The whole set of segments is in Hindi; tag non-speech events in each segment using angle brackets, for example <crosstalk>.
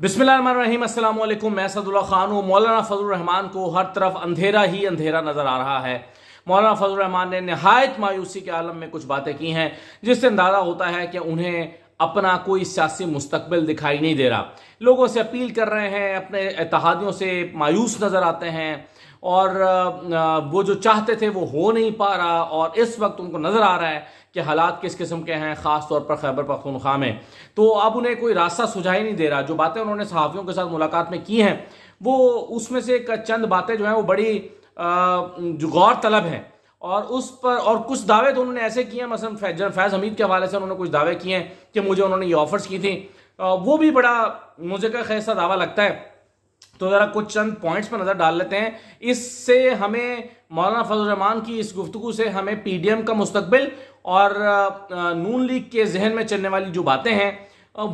बिस्मिल्लाम मैं सदुल्ला खान हूँ मौलाना रहमान को हर तरफ अंधेरा ही अंधेरा नज़र आ रहा है मौलाना रहमान ने नहायत मायूसी के आलम में कुछ बातें की हैं जिससे अंदाज़ा होता है कि उन्हें अपना कोई सियासी मुस्तबिल दिखाई नहीं दे रहा लोगों से अपील कर रहे हैं अपने इतिहादियों से मायूस नज़र आते हैं और वो जो चाहते थे वो हो नहीं पा रहा और इस वक्त उनको नज़र आ रहा है कि हालात किस किस्म के हैं ख़ास तौर पर खैबर पखनखा में तो अब उन्हें कोई रास्ता सुझाई नहीं दे रहा जो बातें उन्होंने सहाफ़ियों के साथ मुलाकात में की हैं वो उसमें से एक चंद बातें जो हैं वो बड़ी जो गौर तलब हैं और उस पर और कुछ दावे तो उन्होंने ऐसे किए हैं मसलन फैजन फैज़ हमीद के हवाले से उन्होंने कुछ दावे किए हैं कि मुझे उन्होंने ये ऑफ़र्स की थी वो भी बड़ा मुझे का खैसा दावा लगता है तो ज़रा कुछ चंद पॉइंट्स पर नज़र डाल लेते हैं इससे हमें मौलाना फजलरहमान की इस गुफ्तु से हमें पीडीएम का मुस्तबिल और नून लीग के जहन में चलने वाली जो बातें हैं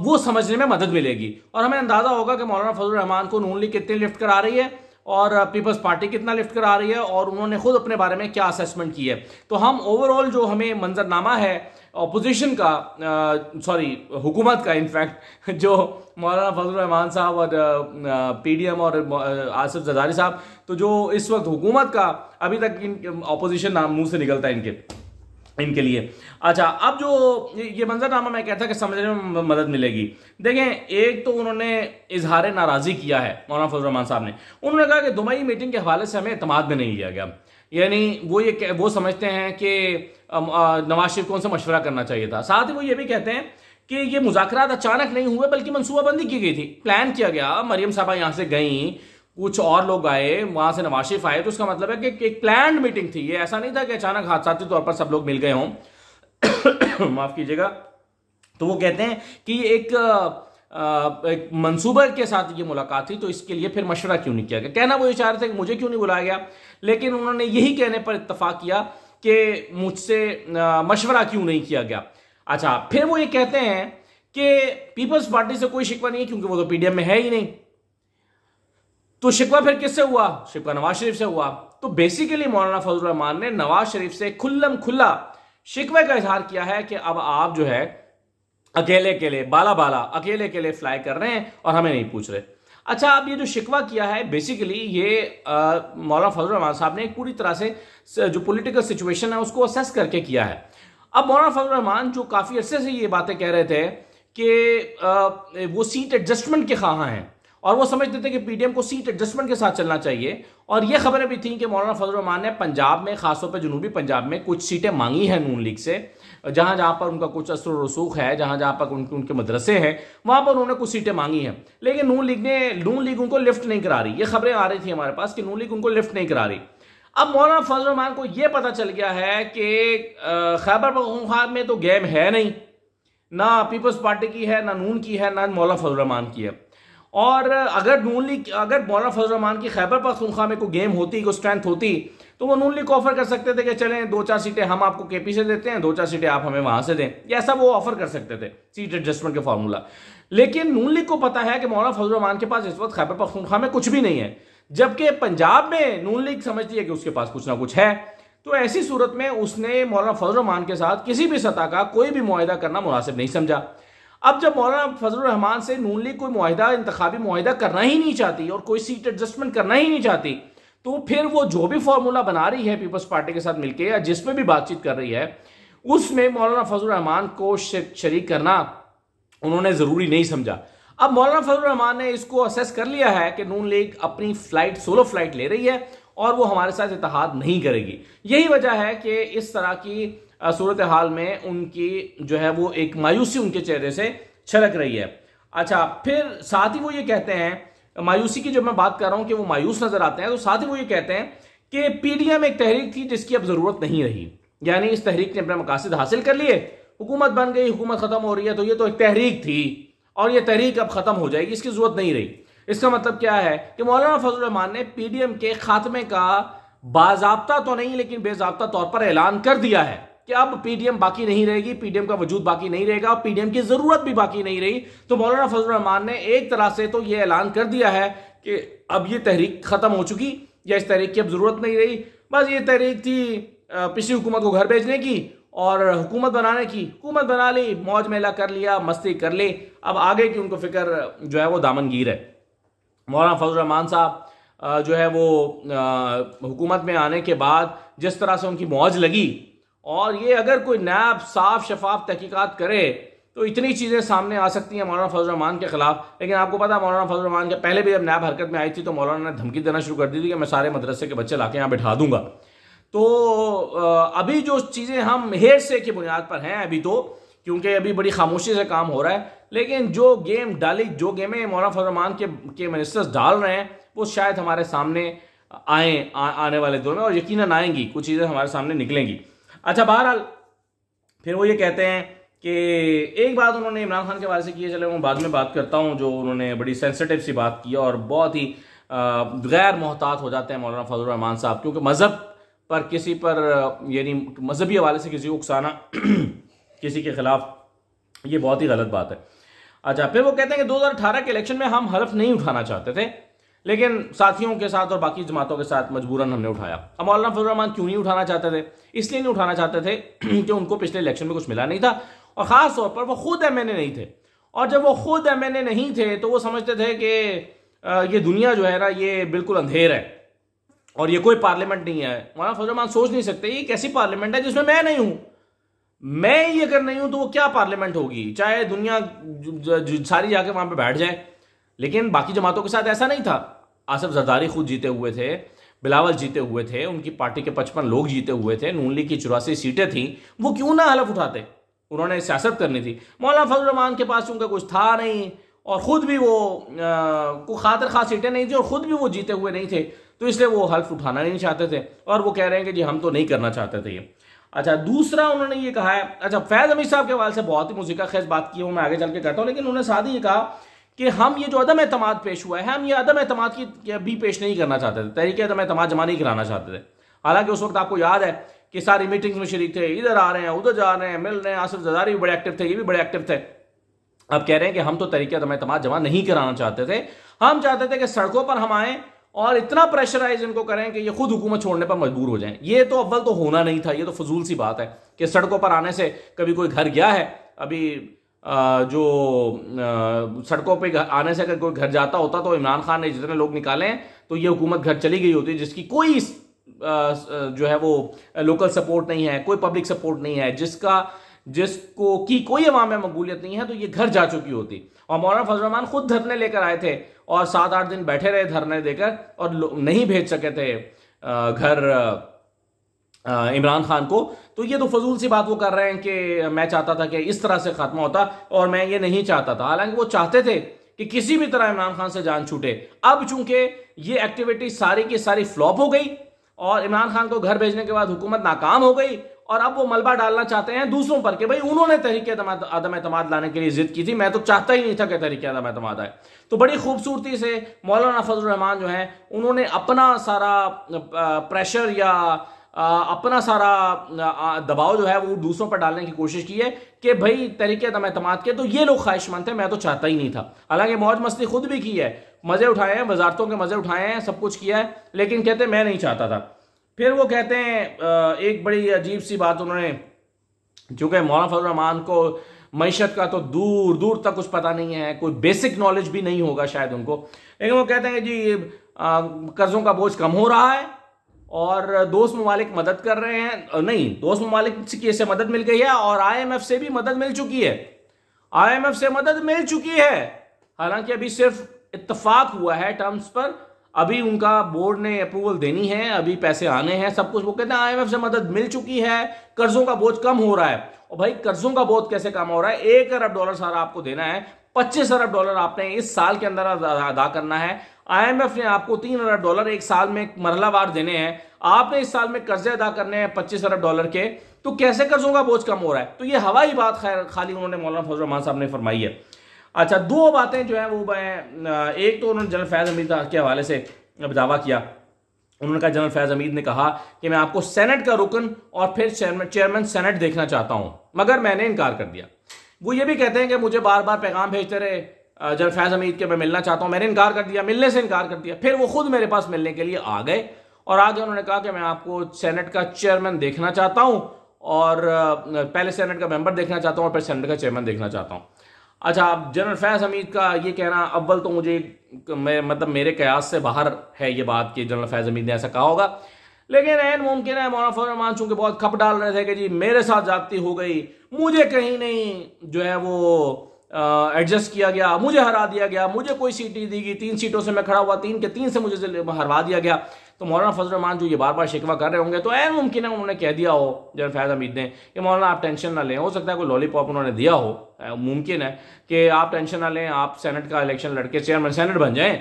वो समझने में मदद मिलेगी और हमें अंदाज़ा होगा कि मौलाना फजलरहमान को नून लीग कितनी लिफ्ट करा रही है और पीपल्स पार्टी कितना लिफ्ट करा रही है और उन्होंने खुद अपने बारे में क्या असेसमेंट की है तो हम ओवरऑल जो हमें मंजरनामा है अपोजिशन का सॉरी uh, हुकूमत का इनफैक्ट <laughs> जो मौलाना फजल रहमान साहब और पीडीएम uh, uh, और आसिफ जदारी साहब तो जो इस वक्त हुकूमत का अभी तक इन अपोजिशन um, नाम मुंह से निकलता है इनके इनके लिए अच्छा अब जो ये मंजरनामा मैं कहता कि समझने में मदद मिलेगी देखें एक तो उन्होंने इजहार नाराजी किया है मौलाना फजल रहमान साहब ने उन्होंने कहा कि दुबई मीटिंग के हवाले से हमें अतमाद में नहीं लिया गया यानी वो ये वो समझते हैं कि नवाज शरीफ को उनसे मशवरा करना चाहिए था साथ ही वो ये भी कहते हैं कि ये मुजाकरात अचानक नहीं हुए बल्कि मनसूबाबंदी की गई थी प्लान किया गया मरियम साहबा यहाँ से गई कुछ और लोग आए वहां से नवाज शरीफ आए तो उसका मतलब है कि एक प्लान मीटिंग थी ये ऐसा नहीं था कि अचानक हादसाती तौर पर सब लोग मिल गए हों <coughs> माफ कीजिएगा तो वो कहते हैं कि एक एक मंसूबा के साथ ये मुलाकात थी तो इसके लिए फिर मशवरा क्यों नहीं किया गया कहना वो ये चाह रहे थे कि मुझे क्यों नहीं बुलाया गया लेकिन उन्होंने यही कहने पर इतफाक किया कि मुझसे मशवरा क्यों नहीं किया गया अच्छा फिर वो ये कहते हैं कि पीपल्स पार्टी से कोई शिकवा नहीं है क्योंकि वो तो पीडीएम में है ही नहीं तो शिकवा फिर किससे हुआ शिकवा नवाज शरीफ से हुआ तो बेसिकली मौलाना फजल रहमान ने नवाज शरीफ से खुल्लम खुल्ला शिकवे का इजहार किया है कि अब आप जो है अकेले अकेले बाला बाला अकेले अकेले फ्लाई कर रहे हैं और हमें नहीं पूछ रहे अच्छा अब ये जो शिकवा किया है बेसिकली ये मौलाना फजल रहमान साहब ने पूरी तरह से जो पॉलिटिकल सिचुएशन है उसको असेस करके किया है अब मौलाना फजल रहमान जो काफ़ी अरसे से ये बातें कह रहे थे कि वो सीट एडजस्टमेंट के खा हैं और वो समझते थे कि पीडीएम को सीट एडजस्टमेंट के साथ चलना चाहिए और ये खबरें भी थी कि मौलाना फजल रमान ने पंजाब में खासतौर पर जनूबी पंजाब में कुछ सीटें मांगी हैं नून लीग से जहां जहां पर उनका कुछ असर रसूख है जहां जहां पर उनके उनके मदरसे हैं वहां पर उन्होंने कुछ सीटें मांगी हैं लेकिन नून लीग ने नून लीग उनको लिफ्ट नहीं करा रही ये खबरें आ रही थी हमारे पास कि नून लीग उनको लिफ्ट नहीं करा रही अब मौलाना फजल रमान को यह पता चल गया है कि खैबर पखवाद में तो गेम है नहीं ना पीपल्स पार्टी की है ना नून की है ना मौलाना फजल रहमान की है और अगर नून लीग अगर मौलाना फजल रहमान की खैबर पखनखा में कोई गेम होती कोई स्ट्रेंथ होती तो वो नून लीग को ऑफर कर सकते थे कि चलें दो चार सीटें हम आपको केपी से देते हैं दो चार सीटें आप हमें वहां से दें या ऐसा वो ऑफर कर सकते थे सीट एडजस्टमेंट के फार्मूला लेकिन नून लीग को पता है कि मौलाना रहमान के पास इस वक्त खैबर पखनखा में कुछ भी नहीं है जबकि पंजाब में नून लीग समझती है कि उसके पास कुछ ना कुछ है तो ऐसी सूरत में उसने मौलाना फजल रहमान के साथ किसी भी सतह का कोई भी माहा करना मुनासिब नहीं समझा अब जब मौलाना फजल रहमान से नून लीग कोई माहिदा इंतबी माहिदा करना ही नहीं चाहती और कोई सीट एडजस्टमेंट करना ही नहीं चाहती तो फिर वो जो भी फार्मूला बना रही है पीपल्स पार्टी के साथ मिलकर या जिसमें भी बातचीत कर रही है उसमें मौलाना फजल रहमान को शरीक करना उन्होंने ज़रूरी नहीं समझा अब मौलाना फजल रहमान ने इसको असेस कर लिया है कि नून लीग अपनी फ्लाइट सोलो फ्लाइट ले रही है और वो हमारे साथ इतिहाद नहीं करेगी यही वजह है कि इस तरह की सूरत हाल में उनकी जो है वो एक मायूसी उनके चेहरे से छलक रही है अच्छा फिर साथ ही वो ये कहते हैं मायूसी की जब मैं बात कर रहा हूँ कि वो मायूस नज़र आते हैं तो साथ ही वो ये कहते हैं कि पीडीएम एक तहरीक थी जिसकी अब ज़रूरत नहीं रही यानी इस तहरीक ने अपने मकासद हासिल कर लिए हुकूमत बन गई हुकूमत ख़त्म हो रही है तो ये तो एक तहरीक थी और ये तहरीक अब ख़त्म हो जाएगी इसकी ज़रूरत नहीं रही इसका मतलब क्या है कि मौलाना फजलरहमान ने पीडीएम के खात्मे का बाजाबता तो नहीं लेकिन बेजाबता तौर पर ऐलान कर दिया है कि अब पीडीएम बाकी नहीं रहेगी पीडीएम का वजूद बाकी नहीं रहेगा और पीडीएम की जरूरत भी बाकी नहीं रही तो मौलाना फजल रहमान ने एक तरह से तो यह ऐलान कर दिया है कि अब ये तहरीक खत्म हो चुकी या इस तहरीक की अब जरूरत नहीं रही बस ये तहरीक थी पिछली हुकूमत को घर भेजने की और हुकूमत बनाने की हुकूमत बना ली मौज मेला कर लिया मस्ती कर ली अब आगे की उनको फिक्र जो है वो दामनगीर है मौलाना फजल रहमान साहब जो है वो हुकूमत में आने के बाद जिस तरह से उनकी मौज लगी और ये अगर कोई नैब साफ शफाफ तहकीक़त करे तो इतनी चीज़ें सामने आ सकती हैं मौलाना फजल फजलरहमान के खिलाफ लेकिन आपको पता मौलाना फजल रमान के पहले भी जब नैब हरकत में आई थी तो मौलाना ने धमकी देना शुरू कर दी थी कि मैं सारे मदरसे के बच्चे ला के यहाँ बैठा दूंगा तो अभी जो चीज़ें हम हेरसे की बुनियाद पर हैं अभी तो क्योंकि अभी बड़ी खामोशी से काम हो रहा है लेकिन जो गेम डाली जो गेमें मौलाना फजलरहमान के के मिनिस्टर्स डाल रहे हैं वो शायद हमारे सामने आए आ, आने वाले दौर में और यकीन आएंगी कुछ चीज़ें हमारे सामने निकलेंगी अच्छा बहरहाल फिर वो ये कहते हैं कि एक बात उन्होंने इमरान खान के बारे से की चले मैं बाद में बात करता हूँ जो उन्होंने बड़ी सेंसिटिव सी बात की और बहुत ही गैर मोहतात हो जाते हैं मौलाना फजल रहमान साहब क्योंकि मज़हब पर किसी पर यानी मजहबी हवाले से किसी को उकसाना <clears throat> किसी के ख़िलाफ़ ये बहुत ही गलत बात है अच्छा फिर वो कहते हैं कि 2018 के इलेक्शन में हम हलफ नहीं उठाना चाहते थे लेकिन साथियों के साथ और बाकी जमातों के साथ मजबूरन हमने उठाया अब मौलाना फजल रहमान क्यों नहीं उठाना चाहते थे इसलिए नहीं उठाना चाहते थे <clears throat> कि उनको पिछले इलेक्शन में कुछ मिला नहीं था और ख़ास तौर पर वो खुद एम नहीं थे और जब वो खुद एम नहीं थे तो वो समझते थे कि ये दुनिया जो है ना ये बिल्कुल अंधेर है और ये कोई पार्लियामेंट नहीं है मौलाना फजल रहमान सोच नहीं सकते ये कैसी पार्लियामेंट है जिसमें मैं नहीं हूँ मैं ये अगर नहीं हूं तो वो क्या पार्लियामेंट होगी चाहे दुनिया सारी जाके वहाँ पर बैठ जाए लेकिन बाकी जमातों के साथ ऐसा नहीं था आसफ जरदारी खुद जीते हुए थे बिलावल जीते हुए थे उनकी पार्टी के पचपन लोग जीते हुए थे नून लीग की चौरासी सीटें थी वो क्यों ना हलफ उठाते उन्होंने सियासत करनी थी मौलाना फजल रहमान के पास उनका कुछ था नहीं और ख़ुद भी वो को खातर खास सीटें नहीं थी और ख़ुद भी वो जीते हुए नहीं थे तो इसलिए वो हल्फ उठाना नहीं चाहते थे और वो कह रहे हैं कि जी हम तो नहीं करना चाहते थे ये अच्छा दूसरा उन्होंने ये कहा है अच्छा फैज़ अमीर साहब के हवाले से बहुत ही मुझे खैज बात की हूँ मैं आगे चल के कहता हूँ लेकिन उन्होंने साथ ही ये कहा कि हम ये जो अदम एतम पेश हुआ है हम ये अदम अतमाद की भी पेश नहीं करना चाहते थे तहरीक अदम अतमाद जमा नहीं कराना चाहते थे हालांकि उस वक्त आपको याद है कि सारी मीटिंग्स में शरीक थे इधर आ रहे हैं उधर जा रहे हैं मिल रहे हैं आसिफ जदारी भी बड़े एक्टिव थे ये भी बड़े एक्टिव थे अब कह रहे हैं कि हम तो तरीके अदम अहतम जमा नहीं कराना चाहते थे हम चाहते थे कि सड़कों पर हम आएँ और इतना प्रेशराइज इनको करें कि ये खुद हुकूमत छोड़ने पर मजबूर हो जाएं ये तो अव्वल तो होना नहीं था ये तो फजूल सी बात है कि सड़कों पर आने से कभी कोई घर गया है अभी जो सड़कों पे आने से अगर कोई घर जाता होता तो इमरान खान ने जितने लोग निकाले तो ये हुकूमत घर चली गई होती जिसकी कोई जो है वो लोकल सपोर्ट नहीं है कोई पब्लिक सपोर्ट नहीं है जिसका जिसको की कोई अवाम में मकबूलियत नहीं है तो ये घर जा चुकी होती और मौलाना फजलरहमान खुद धरने लेकर आए थे और सात आठ दिन बैठे रहे धरने देकर और नहीं भेज सके थे घर इमरान खान को तो ये तो फजूल सी बात वो कर रहे हैं कि मैं चाहता था कि इस तरह से ख़त्मा होता और मैं ये नहीं चाहता था हालांकि वो चाहते थे कि किसी भी तरह इमरान खान से जान छूटे अब चूंकि ये एक्टिविटी सारी की सारी फ्लॉप हो गई और इमरान खान को घर भेजने के बाद हुकूमत नाकाम हो गई और अब वो मलबा डालना चाहते हैं दूसरों पर कि भाई उन्होंने तरीके आदम अतमाद लाने के लिए जिद की थी मैं तो चाहता ही नहीं था कि तरीके आदम एतम आए तो बड़ी खूबसूरती से मौलाना फजल रहमान जो हैं उन्होंने अपना सारा प्रेशर या अपना सारा दबाव जो है वो दूसरों पर डालने की कोशिश की है कि भाई तरीके दम अहतमाद के तो ये लोग ख्वाहिशमंद थे मैं तो चाहता ही नहीं था हालांकि मौज मस्ती खुद भी की है मज़े उठाए हैं वजारतों के मज़े उठाए हैं सब कुछ किया है लेकिन कहते मैं नहीं चाहता था फिर वो कहते हैं एक बड़ी अजीब सी बात उन्होंने चूँकि मौलाना रहमान को मीशत का तो दूर दूर तक कुछ पता नहीं है कोई बेसिक नॉलेज भी नहीं होगा शायद उनको लेकिन वो कहते हैं जी कर्ज़ों का बोझ कम हो रहा है और दोस्त ममालिक मदद कर रहे हैं नहीं दोस्त ममालिक से मदद मिल गई है और आईएमएफ से भी मदद मिल चुकी है आईएमएफ से मदद मिल चुकी है हालांकि अभी सिर्फ इतफाक हुआ है टर्म्स पर अभी उनका बोर्ड ने अप्रूवल देनी है अभी पैसे आने हैं सब कुछ वो कहते हैं एफ से मदद मिल चुकी है कर्जों का बोझ कम हो रहा है और भाई कर्जों का बोझ कैसे कम हो रहा है एक अरब डॉलर सारा आपको देना है पच्चीस अरब डॉलर आपने इस साल के अंदर अदा करना है आईएमएफ ने आपको तीन अरब डॉलर एक साल में वार देने हैं आपने इस साल में कर्जे अदा करने हैं पच्चीस अरब डॉलर के तो कैसे कर्जों का बोझ कम हो रहा है तो ये हवाई बात खैर खाली उन्होंने मौलाना रहमान साहब ने फरमाई है अच्छा दो बातें जो है वो मैं एक तो उन्होंने जनरल फैज अमीद के हवाले से दावा किया उन्होंने कहा जनरल फैज अमीद ने कहा कि मैं आपको सेनेट का रुकन और फिर चेयरमैन चेयरमैन सेनेट देखना चाहता हूं मगर मैंने इनकार कर दिया वो ये भी कहते हैं कि मुझे बार बार पैगाम भेजते रहे जब फैज़ हमीद के मैं मिलना चाहता हूँ मैंने इनकार कर दिया मिलने से इनकार कर दिया फिर वो खुद मेरे पास मिलने के लिए आ गए और आगे उन्होंने कहा कि मैं आपको सेनेट का चेयरमैन देखना चाहता हूँ और पहले सेनेट का मेंबर देखना चाहता हूँ और फिर सेनेट का चेयरमैन देखना चाहता हूँ अच्छा आप जनरल फैज़ हमीद का ये कहना अव्वल तो मुझे मैं मतलब मेरे कयास से बाहर है ये बात कि जनरल फैज़ हमीद ने ऐसा कहा होगा लेकिन एन मुमकिन है मौलाना फरमान चूंकि बहुत खप डाल रहे थे कि जी मेरे साथ जाती हो गई मुझे कहीं नहीं जो है वो एडजस्ट किया गया मुझे हरा दिया गया मुझे कोई सीट नहीं दी गई तीन सीटों से मैं खड़ा हुआ तीन के तीन से मुझे हरवा दिया गया तो मौलाना फजल रमान जो ये बार बार शिकवा कर रहे होंगे तो ऐन मुमकिन है उन्होंने कह दिया हो जन फैज़ हमीद ने कि मौलाना आप टेंशन ना लें हो सकता है कोई लॉलीपॉप उन्होंने दिया हो मुमकिन है कि आप टेंशन ना लें आप सेनेट का इलेक्शन लड़के चेयरमैन सेनेट बन जाएं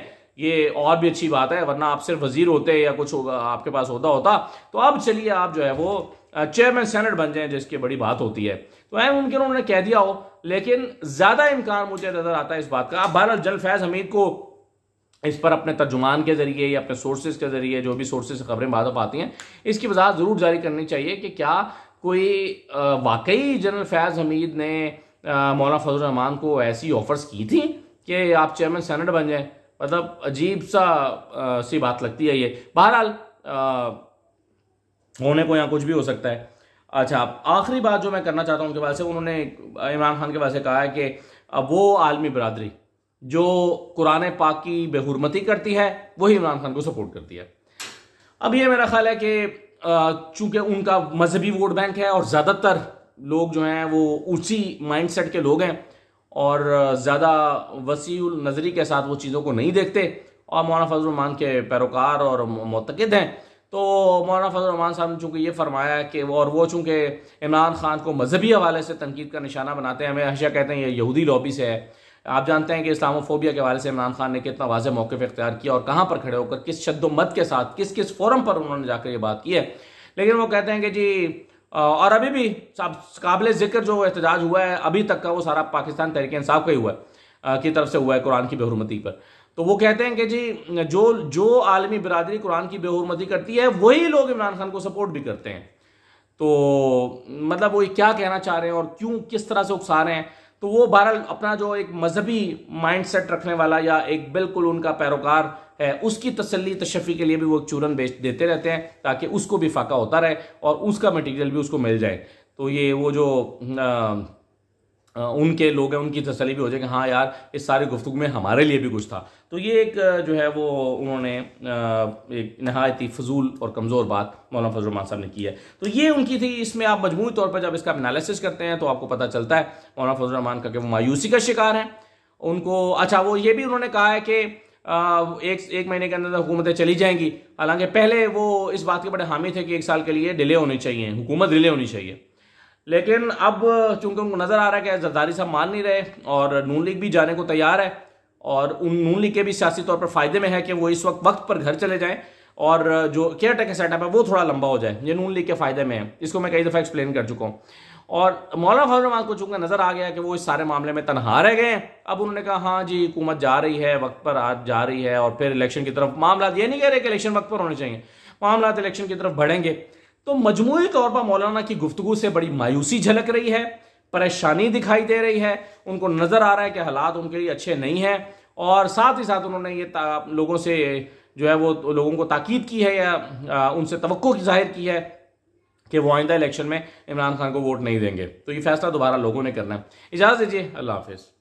ये और भी अच्छी बात है वरना आप सिर्फ वजीर होते या कुछ आपके पास होता होता तो अब चलिए आप जो है वो चेयरमैन सेनेट बन जाएं जिसकी बड़ी बात होती है तो है मुमकिन उन्होंने कह दिया हो लेकिन ज़्यादा इम्कान मुझे नज़र आता है इस बात का आप बहरहाल जल फैज़ हमीद को इस पर अपने तर्जुमान के ज़रिए या अपने सोर्सेज के ज़रिए जो भी सोर्सेज से खबरें बाधा आती हैं इसकी वजाहत ज़रूर जारी करनी चाहिए कि क्या कोई वाकई जनरल फैज़ हमीद ने मौलाना फजल रहमान को ऐसी ऑफर्स की थी कि आप चेयरमैन सेनेट बन जाएं मतलब अजीब सा आ, सी बात लगती है ये बहरहाल होने को यहाँ कुछ भी हो सकता है अच्छा आखिरी बात जो मैं करना चाहता हूँ उनके पास से उन्होंने इमरान खान के पास से कहा है कि अब वो आलमी बरदरी जो कुरान पाक की बेहरमती करती है वही इमरान खान को सपोर्ट करती है अब ये मेरा ख्याल है कि चूंकि उनका मजहबी वोट बैंक है और ज़्यादातर लोग जो हैं वो उसी माइंडसेट के लोग हैं और ज़्यादा वसी नज़री के साथ वो चीज़ों को नहीं देखते और मौलाना फजलरहमान के पैरोकार और मतकद हैं तो मौलाना फजल रमान साहब ने चूँकि ये फरमाया कि वो और वो चूँकि इमरान खान को मजहबी हवाले से तनकीद का निशाना बनाते हैं हमें हशा कहते हैं ये यहूदी लॉबी से है आप जानते हैं कि इस्लामोफोबिया के हवाले से इमरान खान ने कितना वाज मौक़ इख्तियार किया और कहाँ पर खड़े होकर किस शद्दोमत के साथ किस किस फोरम पर उन्होंने जाकर ये बात की है लेकिन वो कहते हैं कि जी और अभी भी काबिल जिक्र जो एहतजाज हुआ है अभी तक का वो सारा पाकिस्तान तहरीक इंसाफ का ही हुआ है की तरफ से हुआ है कुरान की बेहरमती पर तो वो कहते हैं कि जी जो जो आलमी बरदरी कुरान की बेहरमती करती है वही लोग इमरान खान को सपोर्ट भी करते हैं तो मतलब वो क्या कहना चाह रहे हैं और क्यों किस तरह से उकसा रहे हैं तो वो बहरहाल अपना जो एक मजहबी माइंड सेट रखने वाला या एक बिल्कुल उनका पैरोकार है उसकी तसली तशफ़ी के लिए भी वो एक चूरन बेच देते रहते हैं ताकि उसको भी फाका होता रहे और उसका मटेरियल भी उसको मिल जाए तो ये वो जो आ, उनके लोग हैं उनकी तसली भी हो जाए कि हाँ यार इस सारी गुफ्तु में हमारे लिए भी कुछ था तो ये एक जो है वो उन्होंने एक नहायती फजूल और कमज़ोर बात मौलाना फजल साहब ने की है तो ये उनकी थी इसमें आप मजमू तौर पर जब इसका एनालिसिस करते हैं तो आपको पता चलता है मौलाना फजल रहमान का कि वो मायूसी का शिकार हैं उनको अच्छा वो ये भी उन्होंने कहा है कि एक एक महीने के अंदर हुकूमतें चली जाएंगी हालांकि पहले वो इस बात के बड़े हामी थे कि एक साल के लिए डिले होनी चाहिए हुकूमत डिले होनी चाहिए लेकिन अब चूंकि उनको नज़र आ रहा है कि जरदारी साहब मान नहीं रहे और नून लीग भी जाने को तैयार है और उन नून लीग के भी सियासी तौर पर फायदे में है कि वो इस वक्त वक्त पर घर चले जाएं और जो केयर टेकर सेटअप है वो थोड़ा लंबा हो जाए ये नून लीग के फायदे में है इसको मैं कई दफ़ा एक्सप्लेन कर चुका हूँ और मौलाना फजल रमान को चूंकि नज़र आ गया कि वो इस सारे मामले में तनहा रह गए अब उन्होंने कहा हाँ जी हुकूमत जा रही है वक्त पर आज जा रही है और फिर इलेक्शन की तरफ मामला ये नहीं कह रहे कि इलेक्शन वक्त पर होने चाहिए मामला इलेक्शन तो की तरफ बढ़ेंगे तो मजमू तौर पर मौलाना की गुफ्तु से बड़ी मायूसी झलक रही है परेशानी दिखाई दे रही है उनको नज़र आ रहा है कि हालात उनके लिए अच्छे नहीं हैं और साथ ही साथ उन्होंने ये लोगों से जो है वो लोगों को ताकीद की है या उनसे तो जाहिर की है कि वो आइंदा इलेक्शन में इमरान खान को वोट नहीं देंगे तो ये फैसला दोबारा लोगों ने करना है इजाज़त दीजिए अल्लाह हाफिज़